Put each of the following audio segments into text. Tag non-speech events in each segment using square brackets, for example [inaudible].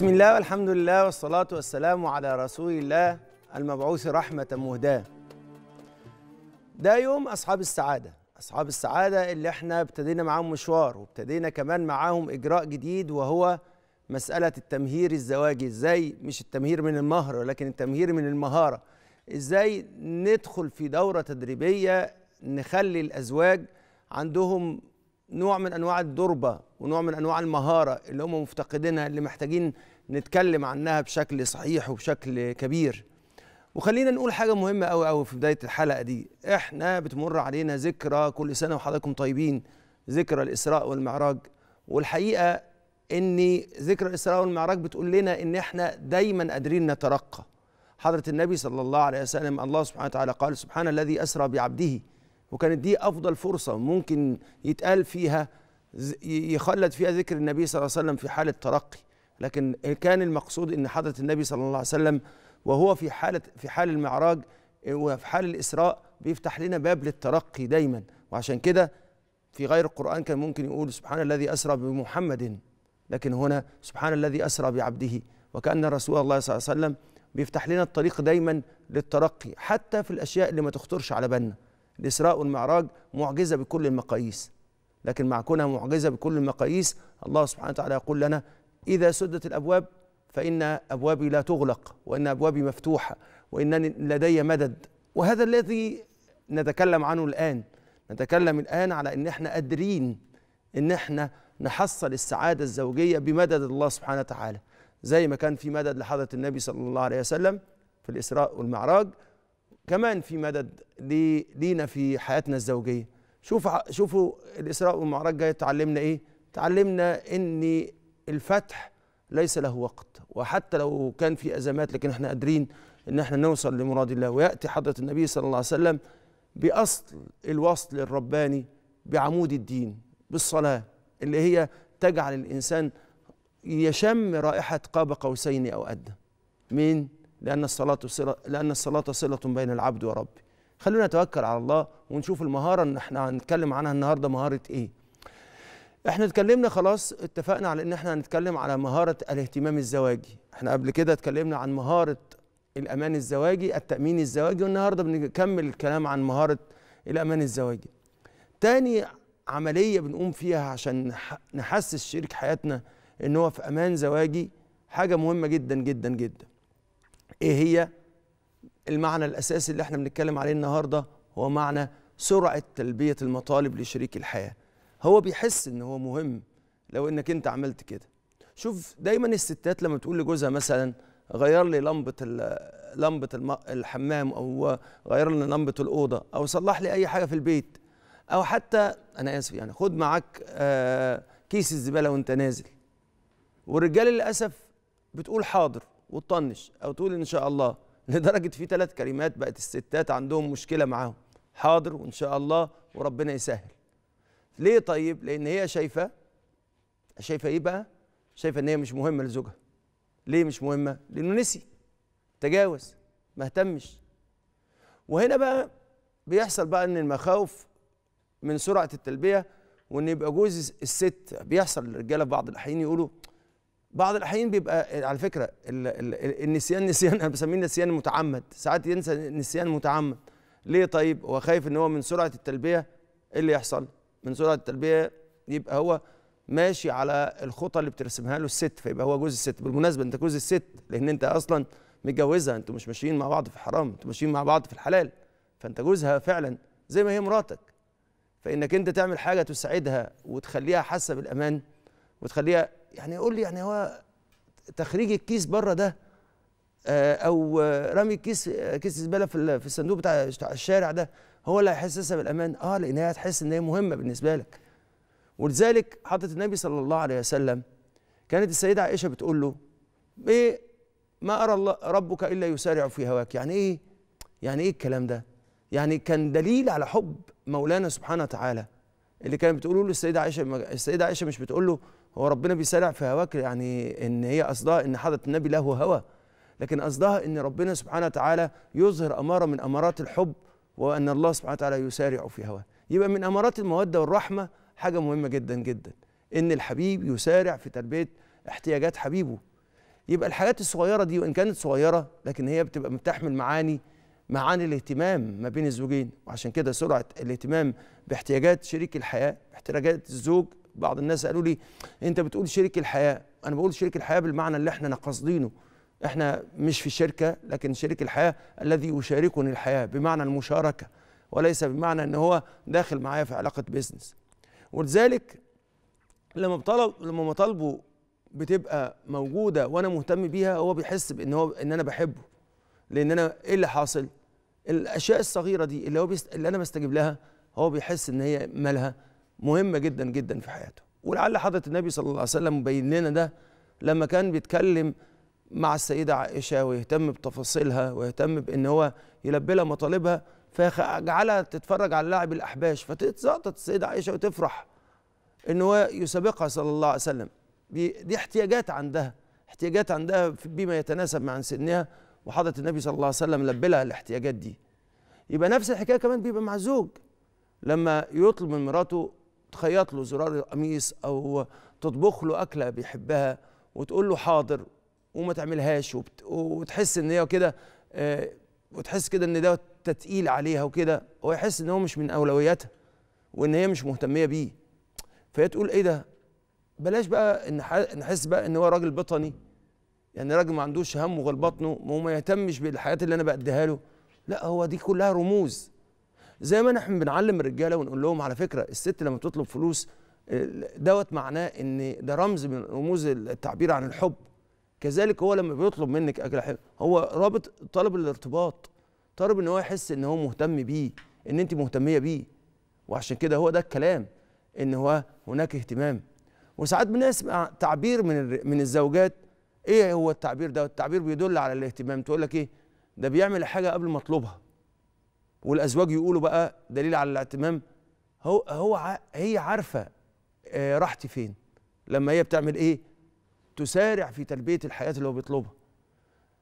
بسم الله والحمد لله والصلاة والسلام على رسول الله المبعوث رحمة مهداة ده يوم أصحاب السعادة أصحاب السعادة اللي احنا ابتدينا معاهم مشوار وابتدينا كمان معاهم إجراء جديد وهو مسألة التمهير الزواجي إزاي مش التمهير من المهر ولكن التمهير من المهارة إزاي ندخل في دورة تدريبية نخلي الأزواج عندهم نوع من انواع الدربه ونوع من انواع المهاره اللي هم مفتقدينها اللي محتاجين نتكلم عنها بشكل صحيح وبشكل كبير وخلينا نقول حاجه مهمه قوي قوي في بدايه الحلقه دي احنا بتمر علينا ذكرى كل سنه وحضراتكم طيبين ذكرى الاسراء والمعراج والحقيقه ان ذكرى الاسراء والمعراج بتقول لنا ان احنا دايما قادرين نترقى حضره النبي صلى الله عليه وسلم الله سبحانه وتعالى قال سبحان الذي اسرى بعبده وكانت دي افضل فرصه ممكن يتقال فيها يخلد فيها ذكر النبي صلى الله عليه وسلم في حاله ترقي لكن كان المقصود ان حضره النبي صلى الله عليه وسلم وهو في حاله في حال المعراج وفي حال الاسراء بيفتح لنا باب للترقي دايما وعشان كده في غير القران كان ممكن يقول سبحان الذي اسرى بمحمد لكن هنا سبحان الذي اسرى بعبده وكان رسول الله صلى الله عليه وسلم بيفتح لنا الطريق دايما للترقي حتى في الاشياء اللي ما تخطرش على بالنا الاسراء والمعراج معجزه بكل المقاييس لكن مع كونها معجزه بكل المقاييس الله سبحانه وتعالى يقول لنا إذا سدت الأبواب فإن أبوابي لا تغلق وإن أبوابي مفتوحة وإنني لدي مدد وهذا الذي نتكلم عنه الآن نتكلم الآن على إن إحنا قادرين إن إحنا نحصل السعادة الزوجية بمدد الله سبحانه وتعالى زي ما كان في مدد لحضرة النبي صلى الله عليه وسلم في الإسراء والمعراج كمان في مدد لينا في حياتنا الزوجية شوفوا شوفوا الإسراء والمعراج جاي تعلمنا إيه تعلمنا إني الفتح ليس له وقت وحتى لو كان في أزمات لكن احنا قادرين ان احنا نوصل لمراد الله ويأتي حضرة النبي صلى الله عليه وسلم بأصل الوصل الرباني بعمود الدين بالصلاة اللي هي تجعل الإنسان يشم رائحة قاب قوسين أو أدنى من لأن الصلاة صلة لأن الصلاة صلة بين العبد وربه خلونا نتوكل على الله ونشوف المهارة اللي احنا هنتكلم عنها النهارده مهارة إيه احنا اتكلمنا خلاص اتفقنا على ان احنا هنتكلم على مهاره الاهتمام الزواجي احنا قبل كده اتكلمنا عن مهاره الامان الزواجي التامين الزواجي والنهارده بنكمل الكلام عن مهاره الامان الزواجي تاني عمليه بنقوم فيها عشان نحسس شريك حياتنا ان هو في امان زواجي حاجه مهمه جدا جدا جدا ايه هي المعنى الاساسي اللي احنا بنتكلم عليه النهارده هو معنى سرعه تلبيه المطالب لشريك الحياه هو بيحس ان هو مهم لو انك انت عملت كده شوف دايما الستات لما تقول لجوزها مثلا غير لي لمبه لمبه الحمام او غير لي لمبه الاوضه او صلح لي اي حاجه في البيت او حتى انا اسف يعني خد معاك آه، كيس الزباله وانت نازل والرجال للاسف بتقول حاضر وتطنش او تقول ان شاء الله لدرجه في ثلاث كلمات بقت الستات عندهم مشكله معاهم حاضر وان شاء الله وربنا يسهل ليه طيب لان هي شايفه شايفه ايه بقى شايفه ان هي مش مهمه لزوجها ليه مش مهمه لانه نسي تجاوز ما اهتمش وهنا بقى بيحصل بقى ان المخاوف من سرعه التلبيه وان يبقى جوز الست بيحصل للرجاله في بعض الاحيان يقولوا بعض الاحيان بيبقى على فكره النسيان نسيان انا بسميه نسيان متعمد ساعات ينسى نسيان متعمد ليه طيب هو خايف ان هو من سرعه التلبيه ايه اللي يحصل من سرعه التلبية يبقى هو ماشي على الخطى اللي بترسمها له الست فيبقى هو جوز الست بالمناسبة أنت جوز الست لأن أنت أصلا متجوزها أنتوا مش ماشيين مع بعض في الحرام أنتوا ماشيين مع بعض في الحلال فأنت جوزها فعلا زي ما هي مراتك فإنك أنت تعمل حاجة تسعدها وتخليها حاسة بالأمان وتخليها يعني قول لي يعني هو تخريج الكيس بره ده آه، او رمي الكيس آه، كيس الزباله في الصندوق بتاع الشارع ده هو اللي هيحسسها بالامان اه لان هي هتحس ان هي مهمه بالنسبه لك ولذلك حضره النبي صلى الله عليه وسلم كانت السيده عائشه بتقول له ايه ما ارى ربك الا يسارع في هواك يعني ايه يعني ايه الكلام ده يعني كان دليل على حب مولانا سبحانه وتعالى اللي كانت بتقوله له السيده عائشه السيده عائشه مش بتقول له هو ربنا بيسارع في هواك يعني ان هي قصدها ان حضره النبي له هوى لكن قصدها ان ربنا سبحانه وتعالى يظهر اماره من امارات الحب وأن الله سبحانه وتعالى يسارع في هواه يبقى من أمارات المودة والرحمة حاجة مهمة جدا جدا إن الحبيب يسارع في تلبية احتياجات حبيبه يبقى الحاجات الصغيرة دي وإن كانت صغيرة لكن هي بتبقى بتحمل معاني معاني الاهتمام ما بين الزوجين وعشان كده سرعة الاهتمام باحتياجات شريك الحياة احتياجات الزوج بعض الناس قالوا لي أنت بتقول شريك الحياة أنا بقول شريك الحياة بالمعنى اللي احنا قاصدينه احنا مش في شركه لكن شريك الحياه الذي يشاركني الحياه بمعنى المشاركه وليس بمعنى ان هو داخل معايا في علاقه بيزنس ولذلك لما بطلب لما مطالبه بتبقى موجوده وانا مهتم بيها هو بيحس بان هو ان انا بحبه لان انا ايه اللي حاصل الاشياء الصغيره دي اللي هو بيست... اللي انا بستجيب لها هو بيحس ان هي مالها مهمه جدا جدا في حياته ولعل حضره النبي صلى الله عليه وسلم بين لنا ده لما كان بيتكلم مع السيدة عائشة ويهتم بتفاصيلها ويهتم بأن هو يلبي لها مطالبها فيجعلها تتفرج على لاعب الأحباش فتتزقطط السيدة عائشة وتفرح أن هو يسابقها صلى الله عليه وسلم دي احتياجات عندها احتياجات عندها بما يتناسب مع سنها وحضرة النبي صلى الله عليه وسلم لبي لها الاحتياجات دي يبقى نفس الحكاية كمان بيبقى مع الزوج لما يطلب من مراته تخيط له زرار القميص أو تطبخ له أكلة بيحبها وتقول له حاضر وما تعملهاش وبت... وتحس ان هي كده آه وتحس كده ان ده تتقيل عليها وكده ويحس ان هو مش من اولوياتها وان هي مش مهتميه بيه فهي تقول ايه ده بلاش بقى ان نحس بقى ان هو راجل بطني يعني راجل ما عندوش هم غير بطنه وما يهتمش بالحياه اللي انا بقديها له لا هو دي كلها رموز زي ما نحن بنعلم الرجاله ونقول لهم على فكره الست لما بتطلب فلوس دوت معناه ان ده رمز من رموز التعبير عن الحب كذلك هو لما بيطلب منك اكل حلو هو رابط طلب الارتباط طلب ان هو يحس ان هو مهتم بيه ان انت مهتميه بيه وعشان كده هو ده الكلام ان هو هناك اهتمام وساعات بنسمع تعبير من من الزوجات ايه هو التعبير ده التعبير بيدل على الاهتمام تقول لك ايه ده بيعمل حاجه قبل ما اطلبها والازواج يقولوا بقى دليل على الاهتمام هو هو هي عارفه آه، راحتي فين لما هي بتعمل ايه تسارع في تلبيه الحياه اللي هو بيطلبها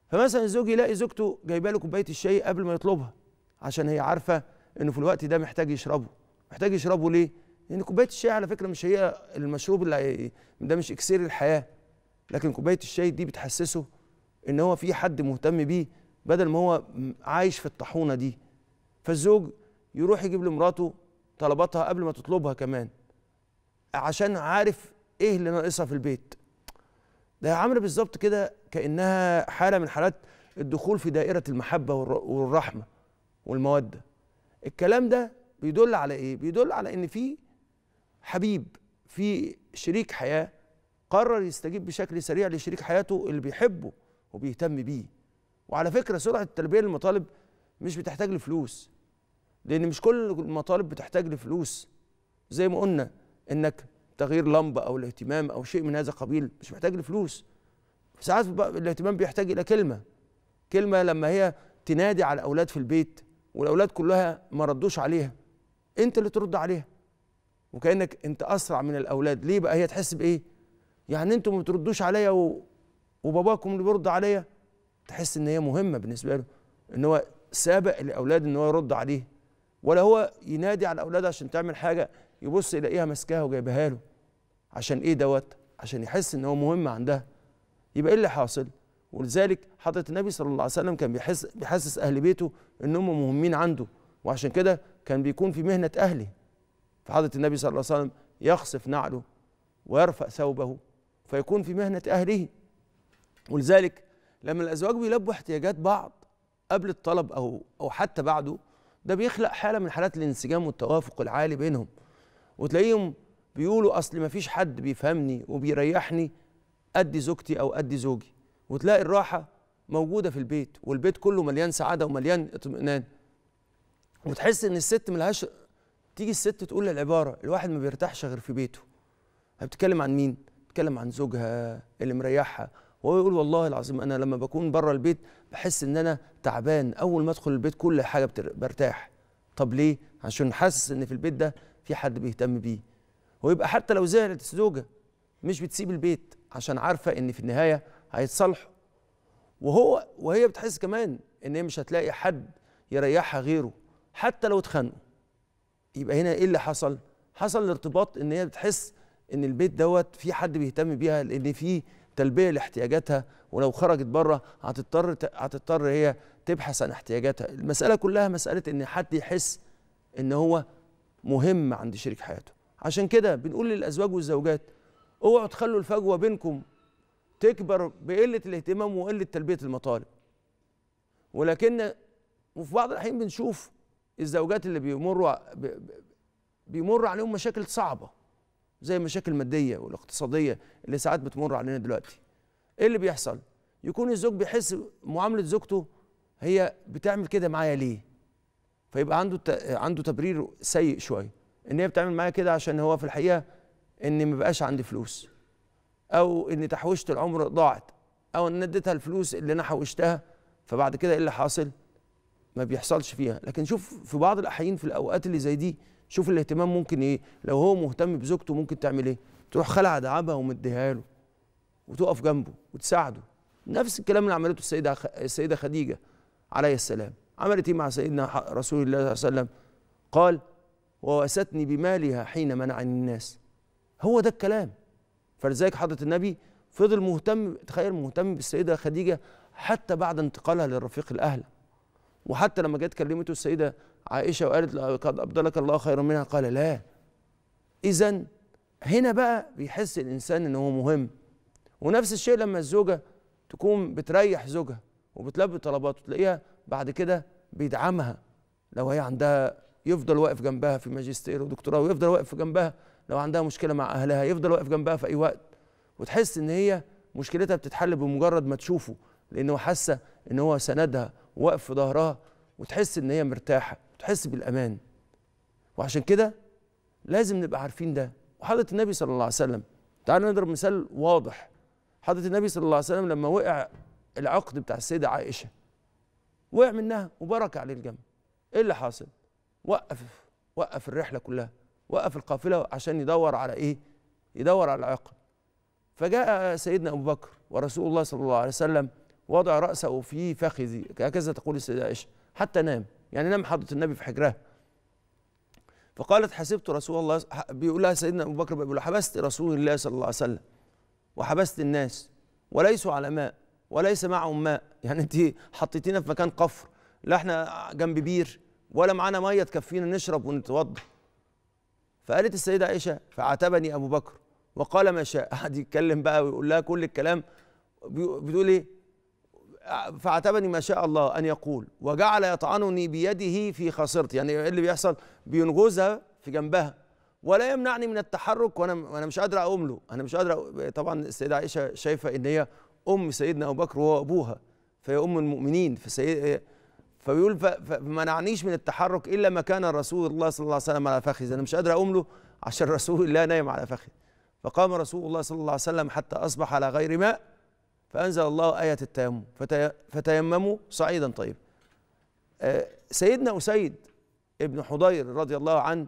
فمثلا الزوج يلاقي زوجته جايبه له كوبايه الشاي قبل ما يطلبها عشان هي عارفه انه في الوقت ده محتاج يشربه محتاج يشربه ليه لان يعني كوبايه الشاي على فكره مش هي المشروب اللي ده مش اكسير الحياه لكن كوبايه الشاي دي بتحسسه ان هو في حد مهتم بيه بدل ما هو عايش في الطاحونه دي فالزوج يروح يجيب لمراته طلباتها قبل ما تطلبها كمان عشان عارف ايه اللي ناقصها في البيت ده عامله بالظبط كده كانها حاله من حالات الدخول في دائره المحبه والرحمه والموده الكلام ده بيدل على ايه بيدل على ان في حبيب في شريك حياه قرر يستجيب بشكل سريع لشريك حياته اللي بيحبه وبيهتم بيه وعلى فكره سرعه التلبيه للمطالب مش بتحتاج لفلوس لان مش كل المطالب بتحتاج لفلوس زي ما قلنا انك تغيير لمبه او الاهتمام او شيء من هذا القبيل مش محتاج لفلوس ساعات الاهتمام بيحتاج الى كلمه كلمه لما هي تنادي على الاولاد في البيت والاولاد كلها ما ردوش عليها انت اللي ترد عليها وكانك انت اسرع من الاولاد ليه بقى هي تحس بايه يعني انتوا ما بتردوش عليا و... وباباكم اللي بيرد عليا تحس ان هي مهمه بالنسبه له ان هو سابق الاولاد ان هو يرد عليه ولا هو ينادي على الاولاد عشان تعمل حاجه يبص يلاقيها ماسكاها وجايبها له عشان ايه دوت عشان يحس ان هو مهم عندها يبقى ايه اللي حاصل ولذلك حضره النبي صلى الله عليه وسلم كان بيحس بيحسس اهل بيته ان هم مهمين عنده وعشان كده كان بيكون في مهنه اهله فحضره النبي صلى الله عليه وسلم يخصف نعله ويرفع ثوبه فيكون في مهنه اهله ولذلك لما الازواج بيلبوا احتياجات بعض قبل الطلب او او حتى بعده ده بيخلق حاله من حالات الانسجام والتوافق العالي بينهم وتلاقيهم بيقولوا اصل ما فيش حد بيفهمني وبيريحني قد زوجتي او قد زوجي وتلاقي الراحه موجوده في البيت والبيت كله مليان سعاده ومليان اطمئنان وتحس ان الست ملهاش تيجي الست تقول العباره الواحد ما بيرتاحش غير في بيته بتتكلم عن مين بتتكلم عن زوجها اللي مريحها وهو يقول والله العظيم انا لما بكون بره البيت بحس ان انا تعبان اول ما ادخل البيت كل حاجه برتاح طب ليه عشان حاسس ان في البيت ده في حد بيهتم بيه ويبقى حتى لو زعلت الزوجه مش بتسيب البيت عشان عارفه ان في النهايه هيتصالحوا وهو وهي بتحس كمان ان هي مش هتلاقي حد يريحها غيره حتى لو اتخانقوا يبقى هنا ايه اللي حصل حصل الارتباط ان هي بتحس ان البيت دوت في حد بيهتم بيها لان في تلبيه لاحتياجاتها ولو خرجت بره هتضطر هتضطر هي تبحث عن احتياجاتها المساله كلها مساله ان حد يحس ان هو مهم عند شريك حياته عشان كده بنقول للازواج والزوجات اوعوا تخلوا الفجوه بينكم تكبر بقله الاهتمام وقله تلبيه المطالب ولكن وفي بعض الاحيان بنشوف الزوجات اللي بيمروا بيمر عليهم مشاكل صعبه زي المشاكل الماديه والاقتصاديه اللي ساعات بتمر علينا دلوقتي ايه اللي بيحصل يكون الزوج بيحس معامله زوجته هي بتعمل كده معايا ليه فيبقى عنده عنده تبرير سيء شويه ان هي بتعمل معايا كده عشان هو في الحقيقه ان ما بقاش عندي فلوس او ان تحويشه العمر ضاعت او ان اديتها الفلوس اللي انا حوشتها فبعد كده ايه اللي حاصل ما بيحصلش فيها لكن شوف في بعض الاحيان في الاوقات اللي زي دي شوف الاهتمام ممكن ايه لو هو مهتم بزوجته ممكن تعمل ايه تروح خلع دعابها ومديها له وتقف جنبه وتساعده نفس الكلام اللي عملته السيده السيده خديجه عليه السلام عملت ايه مع سيدنا رسول الله صلى الله عليه وسلم قال ووأستني بمالها حين منعني الناس هو ده الكلام فلذلك حضرة النبي فضل مهتم تخيل مهتم بالسيدة خديجة حتى بعد انتقالها للرفيق الأهل وحتى لما جت كلمته السيدة عائشة وقالت قد أبدلك الله خيرا منها قال لا إذا هنا بقى بيحس الإنسان إن هو مهم ونفس الشيء لما الزوجة تكون بتريح زوجها وبتلبي طلباته تلاقيها بعد كده بيدعمها لو هي عندها يفضل واقف جنبها في ماجستير ودكتوراه ويفضل واقف جنبها لو عندها مشكله مع اهلها يفضل واقف جنبها في اي وقت وتحس ان هي مشكلتها بتتحل بمجرد ما تشوفه لان هو حاسه ان هو سندها واقف في ظهرها وتحس ان هي مرتاحه وتحس بالامان وعشان كده لازم نبقى عارفين ده وحضره النبي صلى الله عليه وسلم تعال نضرب مثال واضح حضره النبي صلى الله عليه وسلم لما وقع العقد بتاع السيده عائشه وقع منها وبركه عليه الجنب ايه اللي حاصل وقف وقف الرحله كلها وقف القافله عشان يدور على ايه يدور على العقل فجاء سيدنا ابو بكر ورسول الله صلى الله عليه وسلم وضع راسه في فخذي هكذا تقول السيده عائشه حتى نام يعني نام حضره النبي في حجرها فقالت حسبت رسول الله بيقول لها سيدنا ابو بكر بيقول حبست رسول الله صلى الله عليه وسلم وحبست الناس وليسوا على ماء وليس معهم ماء يعني انت حطيتينا في مكان قفر لا احنا جنب بير ولا معانا ميه تكفينا نشرب ونتوضا فقالت السيده عائشه فعاتبني ابو بكر وقال ما شاء [laughs] قعد يتكلم بقى ويقول لها كل الكلام بتقول ايه فعتبني ما شاء الله ان يقول وجعل يطعنني بيده في خاصرتي يعني ايه اللي بيحصل بينغزها في جنبها ولا يمنعني من التحرك وانا انا مش قادر اقوم له انا مش قادر طبعا السيده عائشه شايفه ان هي ام سيدنا ابو بكر وهو ابوها فهي ام المؤمنين في سيد فبيقول فمنعنيش من التحرك الا ما كان رسول الله صلى الله عليه وسلم على فخذي انا مش قادر اقوم له عشان [laughs] رسول الله نايم على فخذي فقام رسول الله صلى الله عليه وسلم حتى اصبح على غير ماء فانزل الله ايه التيمم فتيمموا صعيدا طيبا آه، سيدنا اسيد ابن حضير رضي الله عنه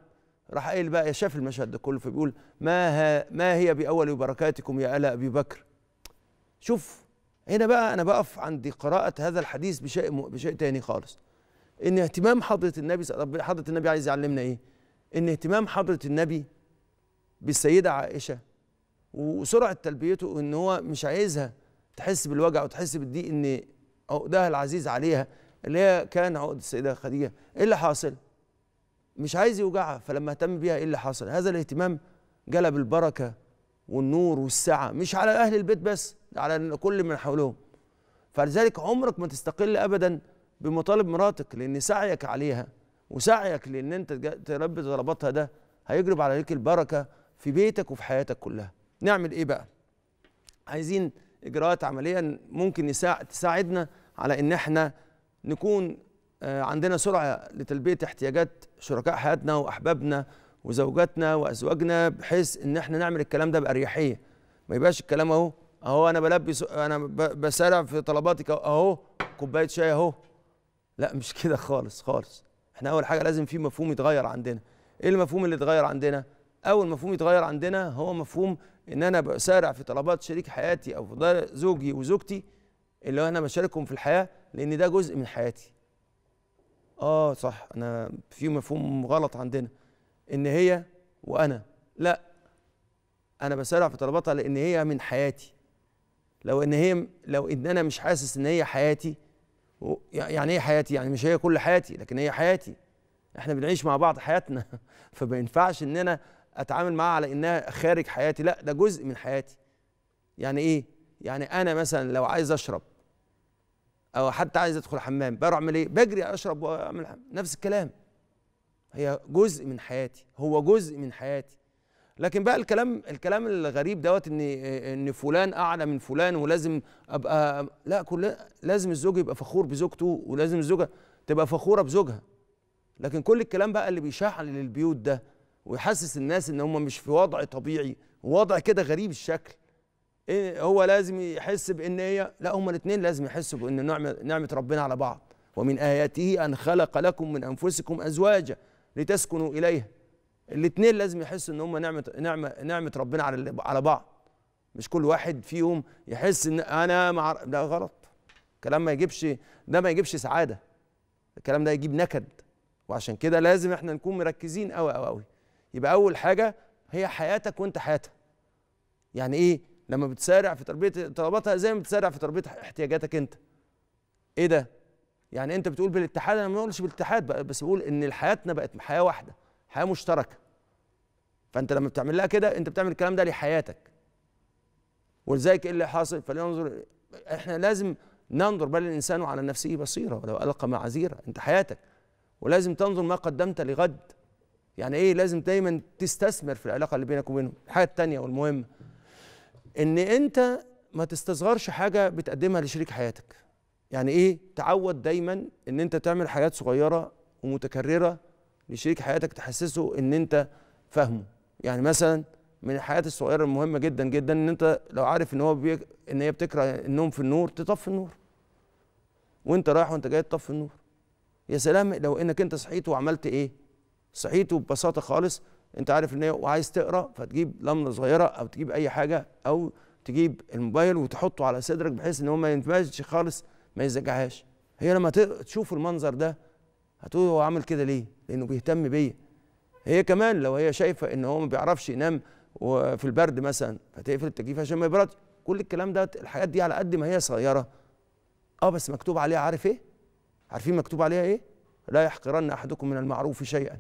راح قايل بقى شاف المشهد ده كله فبيقول ما ها ما هي باول بركاتكم يا ال ابي بكر شوف هنا بقى انا بقف عند قراءه هذا الحديث بشيء م... بشيء تاني خالص ان اهتمام حضره النبي طب حضره النبي عايز يعلمنا ايه ان اهتمام حضره النبي بالسيده عائشه وسرعه تلبيته ان هو مش عايزها تحس بالوجع وتحس بالضيق ان عقدها العزيز عليها اللي هي كان عقد السيده خديجه ايه اللي حاصل مش عايز يوجعها فلما اهتم بيها ايه اللي حاصل؟ هذا الاهتمام جلب البركه والنور والسعه مش على اهل البيت بس على كل من حولهم فلذلك عمرك ما تستقل ابدا بمطالب مراتك لان سعيك عليها وسعيك لان انت تربي طلباتها ده هيجرب عليك البركه في بيتك وفي حياتك كلها نعمل ايه بقى عايزين اجراءات عمليه ممكن تساعدنا على ان احنا نكون آه، عندنا سرعه لتلبيه احتياجات شركاء حياتنا واحبابنا وزوجاتنا وازواجنا بحيث ان احنا نعمل الكلام ده باريحيه ما يبقاش الكلام اهو اهو انا بلبي انا بسارع في طلباتك اهو كوبايه شاي اهو لا مش [laughs] كده خالص خالص احنا اول حاجه لازم في مفهوم يتغير عندنا ايه المفهوم اللي اتغير عندنا اول مفهوم يتغير عندنا هو مفهوم ان انا بسارع في طلبات شريك حياتي او في زوجي وزوجتي اللي انا بشاركهم في الحياه لان ده جزء من حياتي اه صح انا في مفهوم غلط عندنا ان هي وانا لا انا بسارع في طلباتها لان هي من حياتي لو ان هي لو ان انا مش حاسس ان هي حياتي يعني ايه حياتي يعني مش هي كل حياتي لكن هي حياتي احنا بنعيش مع بعض حياتنا [laughs] فما ينفعش ان انا اتعامل معاها على انها خارج حياتي لا ده جزء من حياتي يعني ايه يعني انا مثلا لو عايز اشرب او حتى عايز ادخل حمام بروح اعمل ايه بجري اشرب واعمل نفس الكلام هي جزء من حياتي هو جزء من حياتي لكن بقى الكلام الكلام الغريب دوت ان ان فلان اعلى من فلان ولازم ابقى لا كل لازم الزوج يبقى فخور بزوجته ولازم الزوجه تبقى فخوره بزوجها لكن كل الكلام بقى اللي بيشعل للبيوت ده ويحسس الناس ان هم مش في وضع طبيعي وضع كده غريب الشكل إيه هو لازم يحس بان هي لا هم الاثنين لازم يحسوا بان نعمه ربنا على بعض ومن اياته ان خلق لكم من انفسكم ازواجا لتسكنوا اليها الاثنين لازم يحسوا ان هم نعمه نعمه نعمه ربنا على على بعض مش كل واحد فيهم يحس ان انا مع ده غلط الكلام ما يجيبش ده ما يجيبش سعاده الكلام ده يجيب نكد وعشان كده لازم احنا نكون مركزين قوي قوي قوي يبقى اول حاجه هي حياتك وانت حياتها يعني ايه لما بتسارع في تربيه طلباتها زي ما بتسارع في تربيه احتياجاتك انت ايه ده يعني انت بتقول بالاتحاد انا ما بقولش بالاتحاد بقى بس بقول ان حياتنا بقت حياه واحده حياه مشتركه فانت لما بتعمل لها كده انت بتعمل الكلام ده لحياتك ولذلك ايه اللي حاصل فلينظر احنا لازم ننظر بل الانسان على نفسه بصيره ولو القى معاذيره انت حياتك ولازم تنظر ما قدمت لغد يعني ايه لازم دايما تستثمر في العلاقه اللي بينك وبينهم الحاجه الثانيه والمهمه ان انت ما تستصغرش حاجه بتقدمها لشريك حياتك يعني ايه تعود دايما ان انت تعمل حاجات صغيره ومتكرره لشريك حياتك تحسسه ان انت فاهمه يعني مثلا من الحاجات الصغيره المهمه جدا جدا ان انت لو عارف ان هو بيك ان هي بتكره النوم في النور تطفي النور وانت رايح وانت جاي تطفي النور يا سلام لو انك انت صحيت وعملت ايه صحيت وببساطه خالص انت عارف ان هي وعايز تقرا فتجيب لمنه صغيره او تجيب اي حاجه او تجيب الموبايل وتحطه على صدرك بحيث ان هو ما ينفعش خالص ما يزجعهاش هي لما تشوف المنظر ده هتقول هو عامل كده ليه لانه بيهتم بيا هي كمان لو هي شايفه ان هو ما بيعرفش ينام وفي البرد مثلا فتقفل التكييف عشان ما يبردش كل الكلام ده الحاجات دي على قد ما هي صغيره اه بس مكتوب عليها عارف ايه عارفين مكتوب عليها ايه لا يحقرن احدكم من المعروف شيئا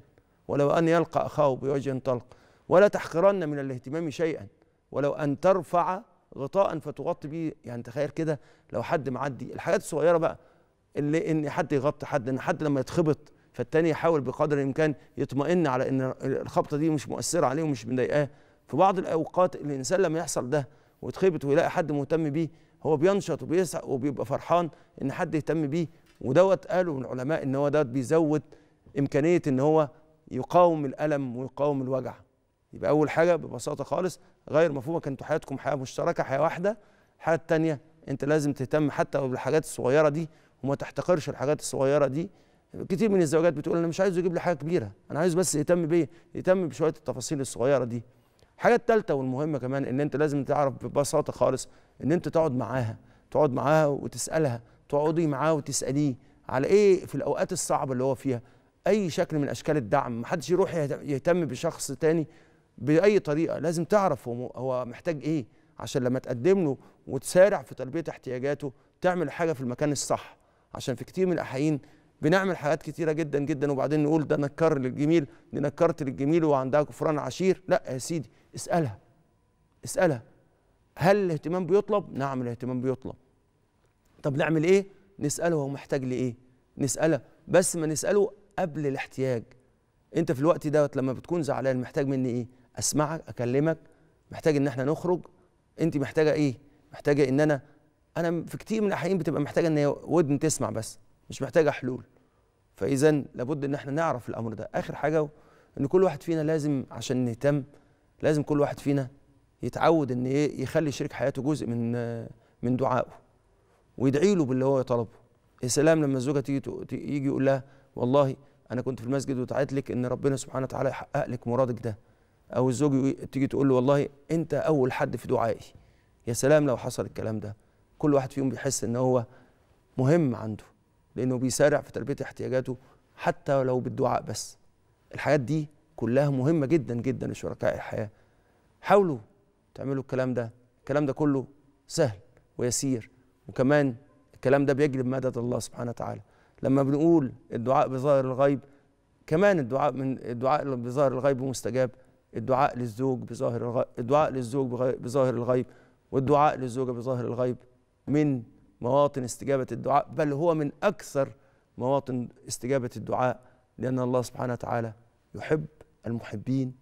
ولو ان يلقى اخاه بوجه طلق ولا تحقرن من الاهتمام شيئا ولو ان ترفع غطاء فتغطي بيه يعني تخيل كده لو حد معدي الحاجات الصغيره بقى اللي ان حد يغطي حد ان حد لما يتخبط فالتاني يحاول بقدر الامكان يطمئن على ان الخبطه دي مش مؤثره عليه ومش مضايقاه في بعض الاوقات الانسان لما يحصل ده ويتخبط ويلاقي حد مهتم بيه هو بينشط وبيسعى وبيبقى فرحان ان حد يهتم بيه ودوت قالوا العلماء ان هو دوت بيزود امكانيه ان هو يقاوم الالم ويقاوم الوجع يبقى اول حاجه ببساطه خالص غير مفهومه كانت حياتكم حياه مشتركه حياه واحده الحياه الثانيه انت لازم تهتم حتى بالحاجات الصغيره دي وما تحتقرش الحاجات الصغيره دي كتير من الزوجات بتقول انا مش عايز يجيب لي حاجه كبيره انا عايز بس يهتم بيا يهتم بشويه التفاصيل الصغيره دي الحاجه الثالثه والمهمه كمان ان انت لازم تعرف ببساطه خالص ان انت تقعد معاها تقعد معاها وتسالها تقعدي معاه وتساليه على ايه في الاوقات الصعبه اللي هو فيها اي شكل من اشكال الدعم محدش يروح يهتم بشخص تاني باي طريقه لازم تعرف هو هو محتاج ايه عشان لما تقدم له وتسارع في تلبيه احتياجاته تعمل حاجه في المكان الصح عشان في كتير من الاحيان بنعمل حاجات كتيره جدا جدا وبعدين نقول ده نكر للجميل دي نكرت للجميل وعندها كفران عشير لا يا سيدي اسالها اسالها هل الاهتمام بيطلب نعم الاهتمام بيطلب طب نعمل ايه نساله هو محتاج لايه نساله بس ما نساله قبل الاحتياج انت في الوقت دوت لما بتكون زعلان محتاج مني ايه اسمعك اكلمك محتاج ان احنا نخرج انت محتاجه ايه محتاجه ان انا انا في كتير من الاحيان بتبقى محتاجه ان هي ودن تسمع بس مش محتاجه حلول فاذا لابد ان احنا نعرف الامر ده اخر حاجه ان كل واحد فينا لازم عشان نهتم لازم كل واحد فينا يتعود ان يخلي شريك حياته جزء من من دعائه ويدعي له باللي هو يطلبه يا سلام لما الزوجه تيجي يجي يقول لها والله انا كنت في المسجد ودعيت لك ان ربنا سبحانه وتعالى يحقق لك مرادك ده او الزوج تيجي تقول له والله انت اول حد في دعائي يا سلام لو حصل الكلام ده كل واحد فيهم بيحس ان هو مهم عنده لانه بيسارع في تلبيه احتياجاته حتى لو بالدعاء بس الحاجات دي كلها مهمه جدا جدا لشركاء الحياه حاولوا تعملوا الكلام ده الكلام ده كله سهل ويسير وكمان الكلام ده بيجلب مدد الله سبحانه وتعالى لما بنقول الدعاء بظاهر الغيب كمان الدعاء من الدعاء بظاهر الغيب مستجاب الدعاء للزوج بظاهر الغيب الدعاء للزوج بظاهر الغيب والدعاء للزوجة بظاهر الغيب من مواطن استجابة الدعاء بل هو من أكثر مواطن استجابة الدعاء لأن الله سبحانه وتعالى يحب المحبين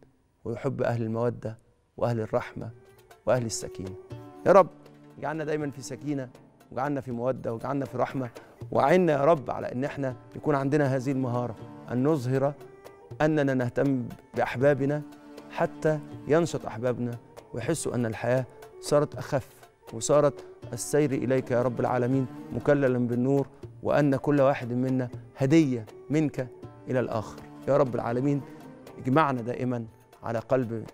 ويحب أهل المودة وأهل الرحمة وأهل السكينة يا رب اجعلنا دايما في سكينة واجعلنا في مودة واجعلنا في رحمة وعنا يا رب على أن احنا يكون عندنا هذه المهارة أن نظهر أننا نهتم بأحبابنا حتى ينشط أحبابنا ويحسوا أن الحياة صارت أخف وصارت السير إليك يا رب العالمين مكللا بالنور وأن كل واحد منا هدية منك إلى الآخر يا رب العالمين اجمعنا دائما على قلب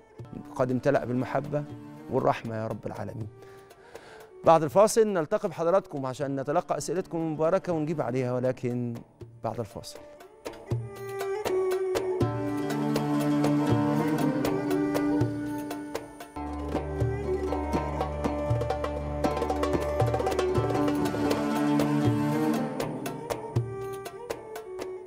قد امتلأ بالمحبة والرحمة يا رب العالمين بعد الفاصل نلتقي بحضراتكم عشان نتلقى أسئلتكم المباركة ونجيب عليها ولكن بعد الفاصل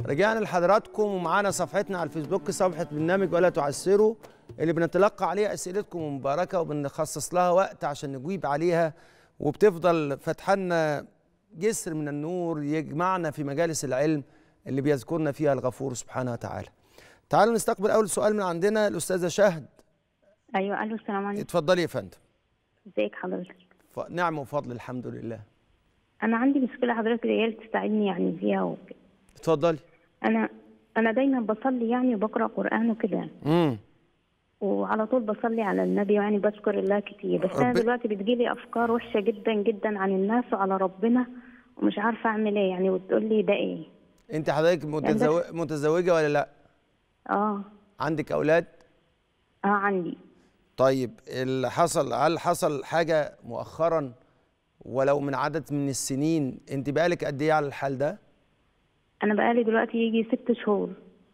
رجعنا لحضراتكم ومعانا صفحتنا على الفيسبوك صفحه برنامج ولا تعسروا اللي بنتلقى عليها اسئلتكم المباركه وبنخصص لها وقت عشان نجيب عليها وبتفضل فتحنا جسر من النور يجمعنا في مجالس العلم اللي بيذكرنا فيها الغفور سبحانه وتعالى. تعالوا نستقبل اول سؤال من عندنا الاستاذه شهد. ايوه الو السلام عليكم. اتفضلي يا فندم. ازيك حضرتك؟ ف... نعم وفضل الحمد لله. انا عندي مشكله حضرتك يا ريت تساعدني يعني فيها و... اتفضلي. انا انا دايما بصلي يعني وبقرا قران وكده امم وعلى طول بصلي على النبي يعني بشكر الله كتير بس انا دلوقتي بتجيلي افكار وحشه جدا جدا عن الناس وعلى ربنا ومش عارفه اعمل ايه يعني وتقول لي ده ايه انت حضرتك متزو... يعني متزوجه ولا لا اه عندك اولاد اه عندي طيب اللي حصل هل حصل حاجه مؤخرا ولو من عدد من السنين انت بقالك قد ايه على الحال ده انا بقالي دلوقتي يجي ست شهور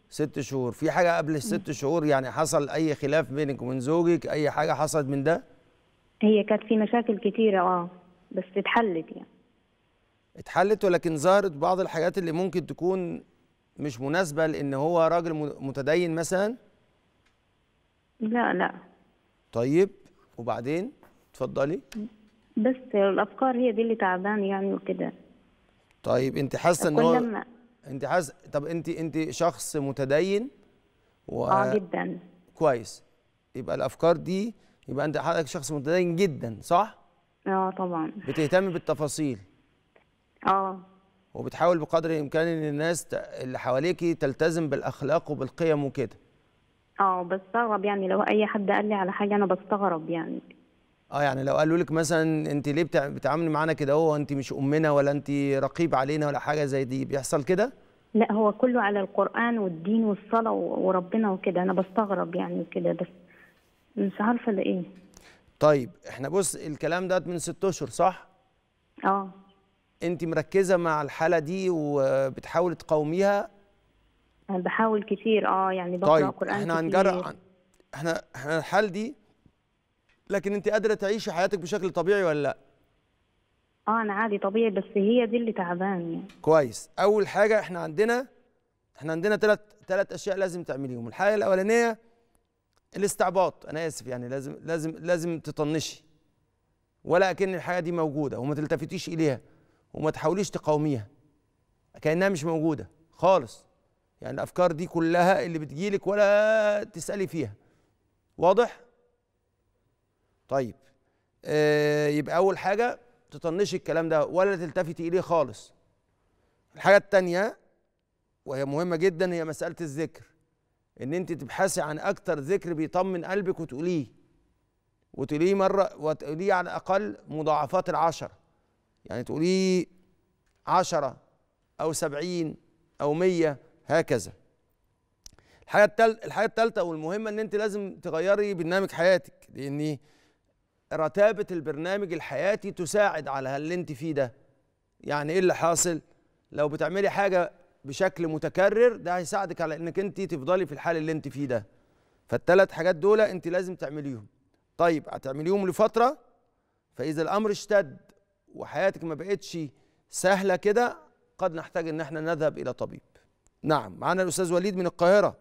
ست شهور في حاجه قبل الست شهور يعني حصل اي خلاف بينك وبين زوجك اي حاجه حصلت من ده هي كانت في مشاكل كتيره اه بس اتحلت يعني اتحلت ولكن ظهرت بعض الحاجات اللي ممكن تكون مش مناسبه لان هو راجل متدين مثلا لا لا طيب وبعدين اتفضلي بس الافكار هي دي اللي تعبان يعني وكده طيب انت حاسه ان هو انت حاسه طب انت انت شخص متدين و... اه جدا كويس يبقى الافكار دي يبقى انت حضرتك شخص متدين جدا صح اه طبعا بتهتمي بالتفاصيل اه وبتحاول بقدر الامكان ان الناس اللي حواليكي تلتزم بالاخلاق وبالقيم وكده اه بستغرب يعني لو اي حد قال لي على حاجه انا بستغرب يعني اه يعني لو قالوا لك مثلا انت ليه بتعاملي معانا كده هو انت مش امنا ولا انت رقيب علينا ولا حاجه زي دي بيحصل كده لا هو كله على القران والدين والصلاه وربنا وكده انا بستغرب يعني كده بس مش عارفه ايه طيب احنا بص الكلام ده من ست اشهر صح اه انت مركزه مع الحاله دي وبتحاولي تقاوميها بحاول كتير اه يعني بقرا طيب قران احنا هنجرب احنا احنا الحال دي لكن انت قادره تعيشي حياتك بشكل طبيعي ولا لا اه انا عادي طبيعي بس هي دي اللي تعبانه يعني. كويس اول حاجه احنا عندنا احنا عندنا ثلاث ثلاث اشياء لازم تعمليهم الحاجه الاولانيه الاستعباط انا اسف يعني لازم لازم لازم تطنشي ولا اكن الحاجه دي موجوده وما تلتفتيش اليها وما تحاوليش تقاوميها كانها مش موجوده خالص يعني الافكار دي كلها اللي بتجيلك ولا تسالي فيها واضح طيب آه يبقى اول حاجه تطنشي الكلام ده ولا تلتفتي اليه خالص الحاجه الثانيه وهي مهمه جدا هي مساله الذكر ان انت تبحثي عن اكتر ذكر بيطمن قلبك وتقوليه وتقوليه مره وتقوليه على الاقل مضاعفات العشره يعني تقوليه عشره او سبعين او مية هكذا الحاجه التالتة الحاجه الثالثه والمهمه ان انت لازم تغيري برنامج حياتك لان رتابه البرنامج الحياتي تساعد على اللي انت فيه ده يعني ايه اللي حاصل لو بتعملي حاجه بشكل متكرر ده هيساعدك على انك انت تفضلي في الحال اللي انت فيه ده فالثلاث حاجات دول انت لازم تعمليهم طيب هتعمليهم لفتره فاذا الامر اشتد وحياتك ما بقتش سهله كده قد نحتاج ان احنا نذهب الى طبيب نعم معانا الاستاذ وليد من القاهره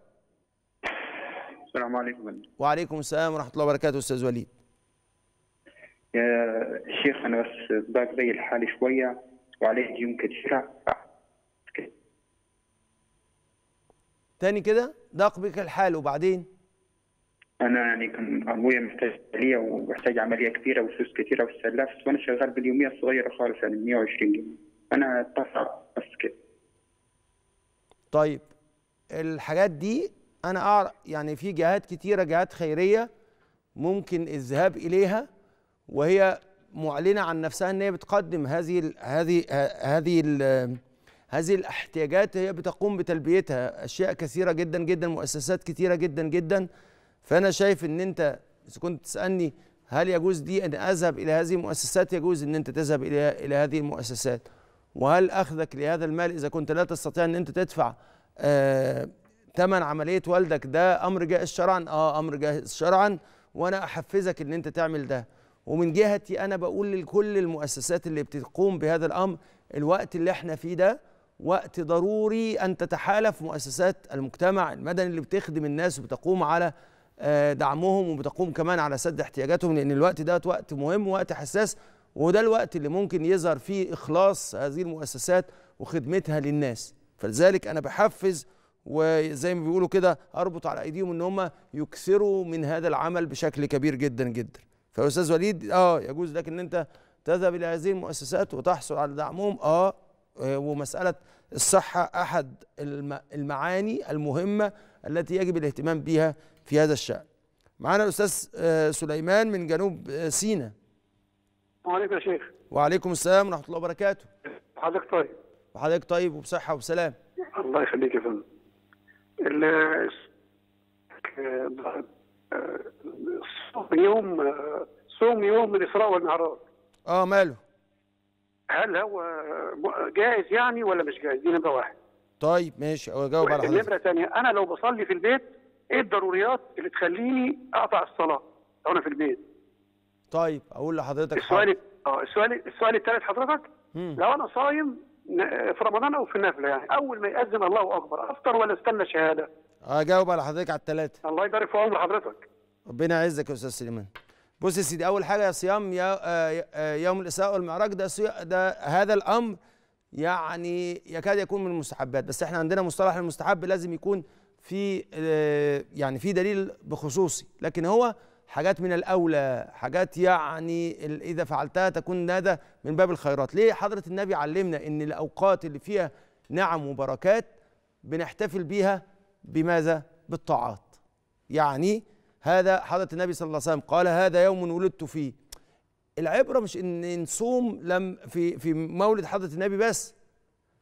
السلام عليكم وعليكم السلام ورحمه الله وبركاته استاذ وليد يا آه، شيخ انا بس ضاق زي الحال شويه وعليه ديون كثيره تاني كده ضاق بك الحال وبعدين انا يعني كان ابويا محتاج عمليه ومحتاج عمليه كبيره وفلوس كثيره والسلاف وانا شغال باليوميه الصغيره خالص يعني 120 جنيه انا اتسع بس كده طيب الحاجات دي انا اعرف يعني في جهات كتيره جهات خيريه ممكن الذهاب اليها وهي معلنه عن نفسها ان هي بتقدم هذه الـ هذه هذه الـ هذه الاحتياجات هي بتقوم بتلبيتها اشياء كثيره جدا جدا مؤسسات كثيره جدا جدا فانا شايف ان انت اذا كنت تسالني هل يجوز دي ان اذهب الى هذه المؤسسات يجوز ان انت تذهب الى الى هذه المؤسسات وهل اخذك لهذا المال اذا كنت لا تستطيع ان انت تدفع آه، ثمن آه عمليه والدك ده امر جائز شرعا اه امر جائز شرعا وانا احفزك ان انت تعمل ده ومن جهتي انا بقول لكل المؤسسات اللي بتقوم بهذا الامر الوقت اللي احنا فيه ده وقت ضروري ان تتحالف مؤسسات المجتمع المدني اللي بتخدم الناس وبتقوم على آه، دعمهم وبتقوم كمان على سد احتياجاتهم لان الوقت ده وقت مهم ووقت حساس وده الوقت اللي ممكن يظهر فيه اخلاص هذه المؤسسات وخدمتها للناس فلذلك انا بحفز وزي ما بيقولوا كده اربط على ايديهم ان هم يكسروا من هذا العمل بشكل كبير جدا جدا فاستاذ وليد اه يجوز لك ان انت تذهب الى هذه المؤسسات وتحصل على دعمهم اه, آه، ومساله الصحه احد المعاني المهمه التي يجب الاهتمام بها في هذا الشان. معانا الاستاذ آه، سليمان من جنوب آه، سينا. وعليكم يا شيخ. وعليكم السلام ورحمه الله وبركاته. حضرتك طيب. وحضرتك طيب وبصحه وسلام. الله يخليك يا فندم. صوم يوم صوم يوم الاسراء والمعراج اه ماله هل هو جاهز يعني ولا مش جاهز دي نمره واحد طيب ماشي اجاوب على حضرتك النمره ثانيه انا لو بصلي في البيت ايه الضروريات اللي تخليني اقطع الصلاه لو انا في البيت طيب اقول لحضرتك السؤال اه السؤال السؤال الثالث حضرتك مم. لو انا صايم في رمضان او في النافله يعني اول ما ياذن الله اكبر افطر ولا استنى شهاده اجاوب آه، على حضرتك على الثلاثه الله يبارك في عمر حضرتك ربنا يعزك يا استاذ سليمان بص يا سيدي اول حاجه صيام آه، يوم الاساءه والمعراج ده, ده هذا الامر يعني يكاد يكون من المستحبات بس احنا عندنا مصطلح المستحب لازم يكون في آه، يعني في دليل بخصوصي لكن هو حاجات من الاولى حاجات يعني اذا فعلتها تكون هذا من باب الخيرات ليه حضره النبي علمنا ان الاوقات اللي فيها نعم وبركات بنحتفل بيها بماذا؟ بالطاعات يعني هذا حضرة النبي صلى الله عليه وسلم قال هذا يوم ولدت فيه العبرة مش إن نصوم لم في في مولد حضرة النبي بس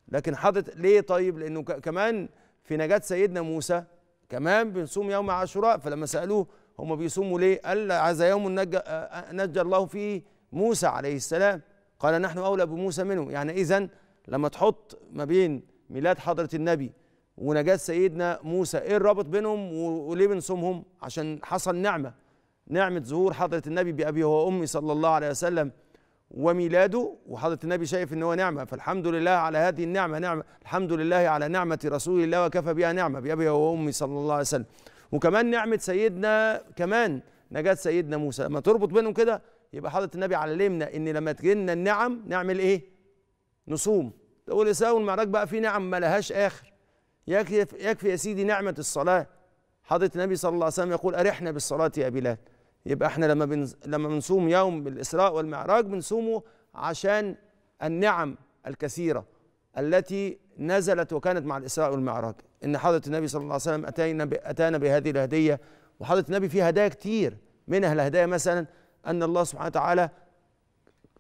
لكن حضرة ليه طيب؟ لأنه كمان في نجاة سيدنا موسى كمان بنصوم يوم عاشوراء فلما سألوه هم بيصوموا ليه؟ قال هذا يوم نجى نجى الله فيه موسى عليه السلام قال نحن أولى بموسى منه يعني إذا لما تحط ما بين ميلاد حضرة النبي ونجاة سيدنا موسى ايه الرابط بينهم وليه بنصومهم عشان حصل نعمة نعمة ظهور حضرة النبي بأبي وأمي صلى الله عليه وسلم وميلاده وحضرة النبي شايف ان هو نعمة فالحمد لله على هذه النعمة نعمة الحمد لله على نعمة رسول الله وكفى بها نعمة بأبي وأمي صلى الله عليه وسلم وكمان نعمة سيدنا كمان نجاة سيدنا موسى لما تربط بينهم كده يبقى حضرة النبي علمنا ان لما تجينا النعم نعمل ايه نصوم تقول يساوي المعراج بقى في نعم لهاش اخر يكفي, يكفي يا سيدي نعمة الصلاة حضرة النبي صلى الله عليه وسلم يقول أرحنا بالصلاة يا بلال يبقى احنا لما بنز... لما بنصوم يوم الإسراء والمعراج بنصومه عشان النعم الكثيرة التي نزلت وكانت مع الإسراء والمعراج إن حضرة النبي صلى الله عليه وسلم أتينا ب... أتانا بهذه الهدية وحضرة النبي فيه هدايا كتير منها الهدايا مثلا أن الله سبحانه وتعالى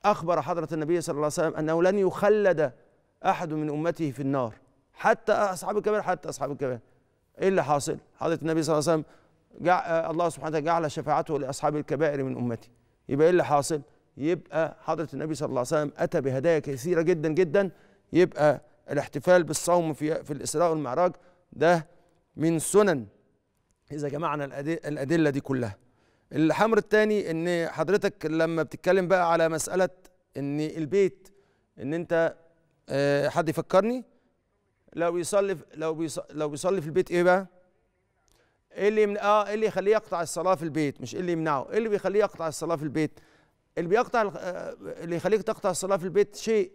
أخبر حضرة النبي صلى الله عليه وسلم أنه لن يخلد أحد من أمته في النار حتى اصحاب الكبائر حتى اصحاب الكبائر ايه اللي حاصل حضره النبي صلى الله عليه وسلم جع... آه، الله سبحانه وتعالى جعل شفاعته لاصحاب الكبائر من امتي يبقى ايه اللي حاصل يبقى حضره النبي صلى الله عليه وسلم اتى بهدايا كثيره جدا جدا يبقى الاحتفال بالصوم في في الاسراء والمعراج ده من سنن اذا جمعنا الادله دي كلها الحمر الثاني ان حضرتك لما بتتكلم بقى على مساله ان البيت ان انت آه، حد يفكرني لو بيصلي لو بيصلي لو بيصلي في البيت ايه بقى؟ ايه اللي من اه ايه اللي يخليه يقطع الصلاه في البيت مش ايه اللي يمنعه؟ ايه اللي بيخليه يقطع الصلاه في البيت؟ اللي بيقطع آه، آه، اللي يخليك تقطع الصلاه في البيت شيء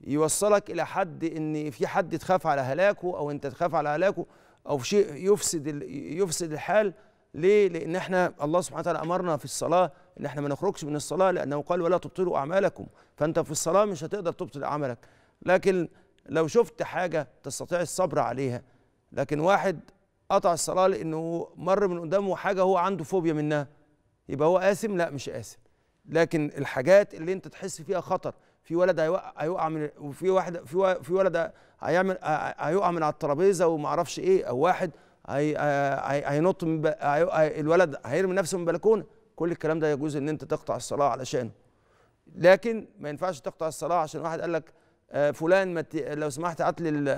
يوصلك الى حد ان في حد تخاف على هلاكه او انت تخاف على هلاكه او شيء يفسد يفسد الحال ليه؟ لان احنا الله سبحانه وتعالى امرنا في الصلاه ان احنا ما نخرجش من الصلاه لانه قال ولا تبطلوا اعمالكم فانت في الصلاه مش هتقدر تبطل عملك لكن لو شفت حاجة تستطيع الصبر عليها لكن واحد قطع الصلاة لأنه مر من قدامه حاجة هو عنده فوبيا منها يبقى هو قاسم لا مش قاسم لكن الحاجات اللي انت تحس فيها خطر في ولد هيوقع هيوقع من وفي واحد في في ولد هيعمل هيقع من على الترابيزه وما اعرفش ايه او واحد هينط من الولد هيرمي نفسه من بلكونه كل الكلام ده يجوز ان انت تقطع الصلاه علشانه لكن ما ينفعش تقطع الصلاه عشان واحد قال لك آه، فلان لو سمحت هات لي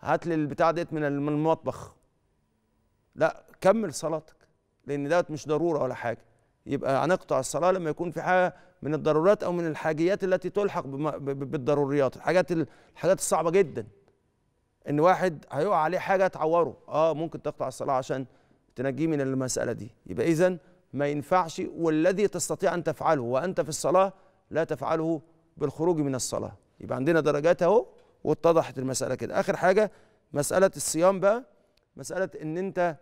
هات لي البتاع ديت من المطبخ لا كمل صلاتك لان دوت مش ضروره ولا حاجه يبقى هنقطع الصلاه لما يكون في حاجه من الضرورات او من الحاجيات التي تلحق بالضروريات الحاجات الحاجات الصعبه جدا ان واحد هيقع عليه حاجه تعوره اه ممكن تقطع الصلاه عشان تنجيه من المساله دي يبقى اذا ما ينفعش والذي تستطيع ان تفعله وانت في الصلاه لا تفعله بالخروج من الصلاه يبقى عندنا درجات اهو واتضحت المساله كده اخر حاجه مساله الصيام بقى مساله ان انت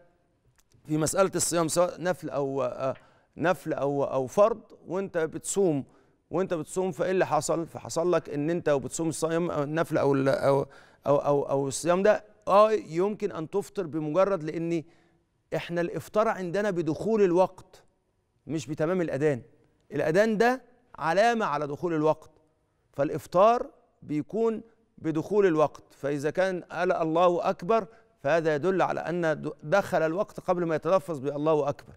في مساله الصيام سواء نفل او آه، نفل او او فرض وانت بتصوم وانت بتصوم فايه اللي حصل فحصل لك ان انت وبتصوم الصيام آه، النفل او او او او, أو الصيام ده اه يمكن ان تفطر بمجرد لان احنا الافطار عندنا بدخول الوقت مش بتمام الاذان الاذان ده علامه على دخول الوقت فالافطار بيكون بدخول الوقت فاذا كان قال الله اكبر فهذا يدل على ان دخل الوقت قبل ما يتلفظ بالله اكبر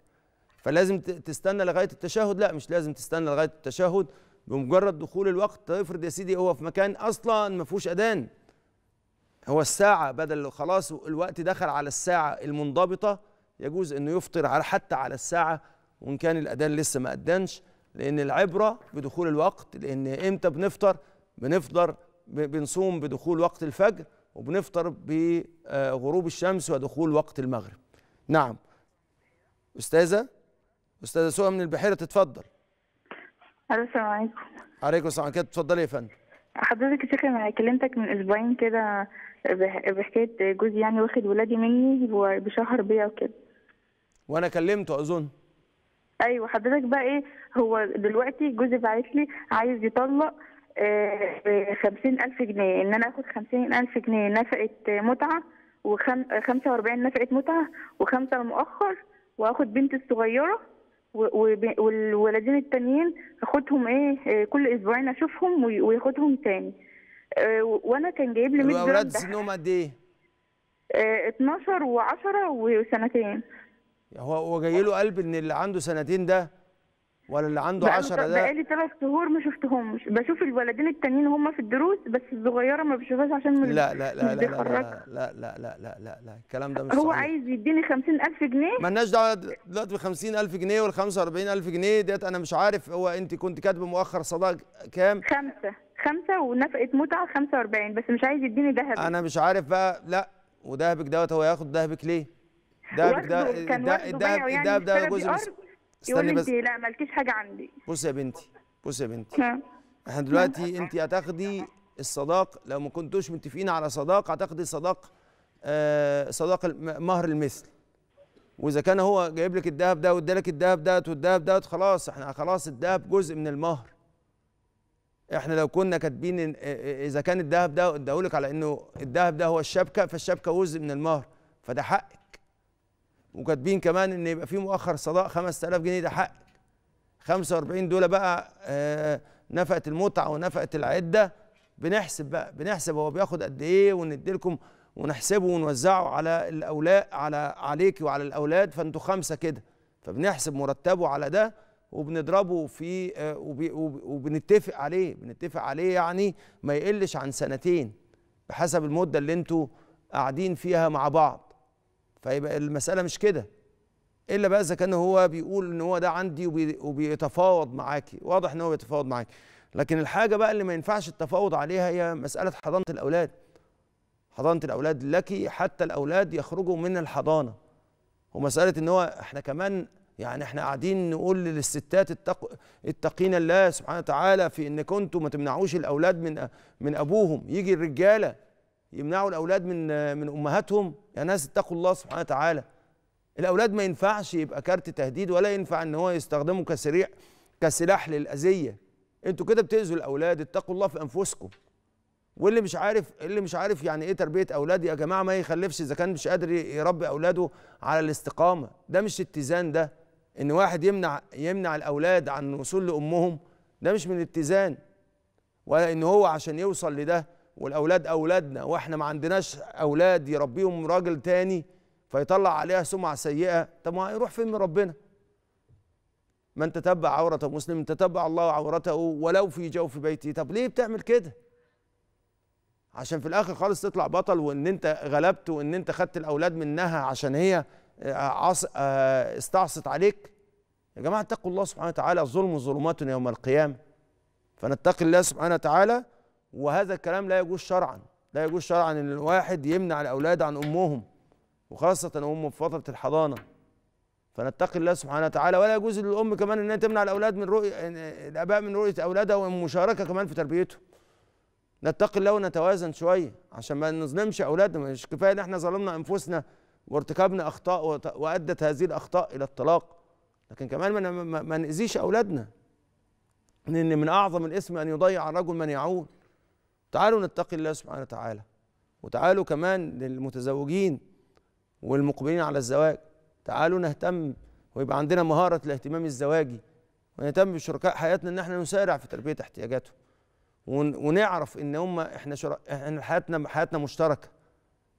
فلازم تستنى لغايه التشهد لا مش لازم تستنى لغايه التشهد بمجرد دخول الوقت افرض يا سيدي هو في مكان اصلا ما فيهوش اذان هو الساعه بدل خلاص الوقت دخل على الساعه المنضبطه يجوز انه يفطر على حتى على الساعه وان كان الاذان لسه ما اذنش لان العبره بدخول الوقت لان امتى بنفطر بنفطر بنصوم بدخول وقت الفجر وبنفطر بغروب الشمس ودخول وقت المغرب نعم استاذه استاذه سوء من البحيره تتفضل السلام عليكم عليكم السلام كده اتفضلي يا فندم حضرتك شكرا انا كلمتك من اسبوعين كده بحكايه جوزي يعني واخد ولادي مني وبشهر بيا وكده وانا كلمته اظن ايوه حضرتك بقى ايه هو دلوقتي جوزي بعت لي عايز يطلق آه، خمسين ألف جنيه إن أنا آخد خمسين ألف جنيه نفقة متعة وخمسة وأربعين نفقة متعة وخمسة المؤخر وآخد بنتي الصغيرة والولدين التانيين أخدهم إيه آه، كل أسبوعين أشوفهم وياخدهم تاني آه، وأنا كان جايب لي 100 جرام الأولاد سنهم قد إيه؟ 12 و10 وسنتين هو هو جاي له قلب ان اللي عنده سنتين ده ولا اللي عنده 10 ده بقالي ثلاث شهور ما شفتهمش بشوف الولدين التانيين هم في الدروس بس الصغيره ما بشوفهاش عشان لا لا لا لا لا لا لا لا لا لا لا الكلام ده مش هو صحيح. عايز يديني 50000 جنيه مالناش دعوه دلوقتي ب 50000 جنيه وال 45000 جنيه ديت انا مش عارف هو انت كنت كاتبه مؤخر صداق كام؟ خمسه خمسه ونفقه متعه 45 بس مش عايز يديني ذهب انا مش عارف بقى لا ودهبك دوت هو ياخد ذهبك ليه؟ دهبك ده ده يعني ده ده جزء بس استني بس لا مالكيش حاجه عندي بصي يا بنتي بصي يا بنتي نعم احنا دلوقتي انت هتاخدي الصداق لو ما كنتوش متفقين على صداق هتاخدي صداق آه صداق مهر المثل واذا كان هو جايب لك الذهب ده وادالك الذهب ده والذهب ده خلاص احنا خلاص الذهب جزء من المهر احنا لو كنا كاتبين اذا كان الذهب ده اداهولك على انه الذهب ده هو الشبكه فالشبكه جزء من المهر فده حقك وكاتبين كمان ان يبقى في مؤخر صداء 5000 جنيه ده حقك 45 دول بقى آه، نفقه المتعه ونفقه العده بنحسب بقى بنحسب هو بياخد قد ايه وندي لكم ونحسبه ونوزعه على الاولاد على عليك وعلى الاولاد فانتوا خمسه كده فبنحسب مرتبه على ده وبنضربه في آه، وبنتفق عليه بنتفق عليه يعني ما يقلش عن سنتين بحسب المده اللي انتوا قاعدين فيها مع بعض فيبقى المسألة مش كده إلا بقى إذا كان هو بيقول إن هو ده عندي وبيتفاوض معاكي واضح إن هو بيتفاوض معاكي لكن الحاجة بقى اللي ما ينفعش التفاوض عليها هي مسألة حضانة الأولاد حضانة الأولاد لك حتى الأولاد يخرجوا من الحضانة ومسألة إن هو إحنا كمان يعني احنا قاعدين نقول للستات التق... اتقين الله سبحانه وتعالى في ان كنتم ما تمنعوش الاولاد من من ابوهم يجي الرجاله يمنعوا الاولاد من من امهاتهم يا يعني ناس اتقوا الله سبحانه وتعالى الاولاد ما ينفعش يبقى كارت تهديد ولا ينفع ان هو يستخدمه كسريع كسلاح للاذيه انتوا كده بتاذوا الاولاد اتقوا الله في انفسكم واللي مش عارف اللي مش عارف يعني ايه تربيه اولاد يا جماعه ما يخلفش اذا كان مش قادر يربي اولاده على الاستقامه ده مش اتزان ده ان واحد يمنع يمنع الاولاد عن الوصول لامهم ده مش من الاتزان ولا ان هو عشان يوصل لده والاولاد اولادنا واحنا ما عندناش اولاد يربيهم راجل تاني فيطلع عليها سمعه سيئه طب ما هيروح فين من ربنا من تتبع عورة مسلم تتبع الله عورته ولو في جوف بيته طب ليه بتعمل كده عشان في الاخر خالص تطلع بطل وان انت غلبت وان انت خدت الاولاد منها عشان هي آه، آه، استعصت عليك يا جماعه اتقوا الله سبحانه وتعالى الظلم ظلمات يوم القيامه فنتقي الله سبحانه وتعالى وهذا الكلام لا يجوز شرعا لا يجوز شرعا ان الواحد يمنع الاولاد عن امهم وخاصه امهم في فتره الحضانه فنتقي الله سبحانه وتعالى ولا يجوز للام كمان انها تمنع الاولاد من رؤيه الاباء من رؤيه اولادها والمشاركه كمان في تربيتهم نتقي الله ونتوازن شويه عشان ما نظلمش اولادنا مش كفايه ان احنا ظلمنا انفسنا وارتكبنا اخطاء وادت هذه الاخطاء الى الطلاق لكن كمان ما ناذيش اولادنا لان من اعظم الاسم ان يضيع الرجل من يعول تعالوا نتقي الله سبحانه وتعالى وتعالوا كمان للمتزوجين والمقبلين على الزواج تعالوا نهتم ويبقى عندنا مهارة الاهتمام الزواجي ونهتم بشركاء حياتنا ان احنا نسارع في تلبية احتياجاتهم ونعرف ان هم احنا شر... احنا حياتنا حياتنا مشتركه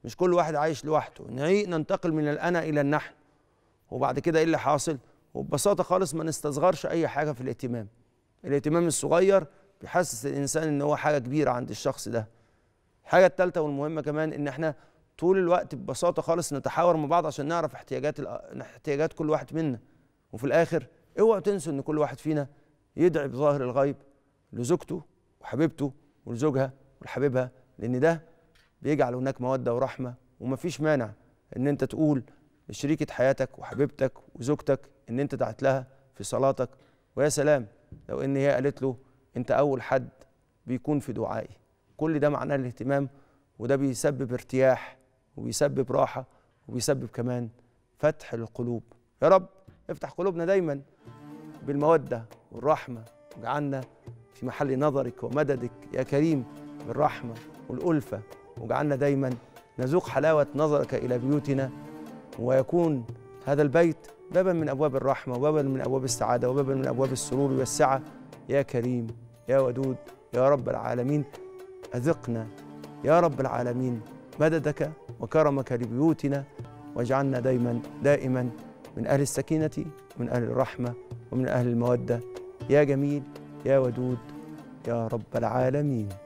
مش كل واحد عايش لوحده ننتقل من الانا الى النحن وبعد كده ايه اللي حاصل وببساطه خالص ما نستصغرش اي حاجه في الاهتمام الاهتمام الصغير بيحسس الانسان ان هو حاجه كبيره عند الشخص ده الحاجه الثالثه والمهمه كمان ان احنا طول الوقت ببساطه خالص نتحاور مع بعض عشان نعرف احتياجات آه، احتياجات كل واحد منا وفي الاخر اوعوا تنسوا ان كل واحد فينا يدعي بظاهر الغيب لزوجته وحبيبته ولزوجها ولحبيبها لان ده بيجعل هناك موده ورحمه ومفيش مانع ان انت تقول لشريكه حياتك وحبيبتك وزوجتك ان انت دعت لها في صلاتك ويا سلام لو ان هي قالت له انت اول حد بيكون في دعائي كل ده معناه الاهتمام وده بيسبب ارتياح وبيسبب راحه وبيسبب كمان فتح للقلوب يا رب افتح قلوبنا دايما بالموده والرحمه واجعلنا في محل نظرك ومددك يا كريم بالرحمه والالفه واجعلنا دايما نذوق حلاوه نظرك الى بيوتنا ويكون هذا البيت بابا من ابواب الرحمه وبابا من ابواب السعاده وبابا من ابواب السرور والسعه يا كريم يا ودود يا رب العالمين أذقنا يا رب العالمين مددك وكرمك لبيوتنا واجعلنا دائما دائما من أهل السكينة ومن أهل الرحمة ومن أهل المودة يا جميل يا ودود يا رب العالمين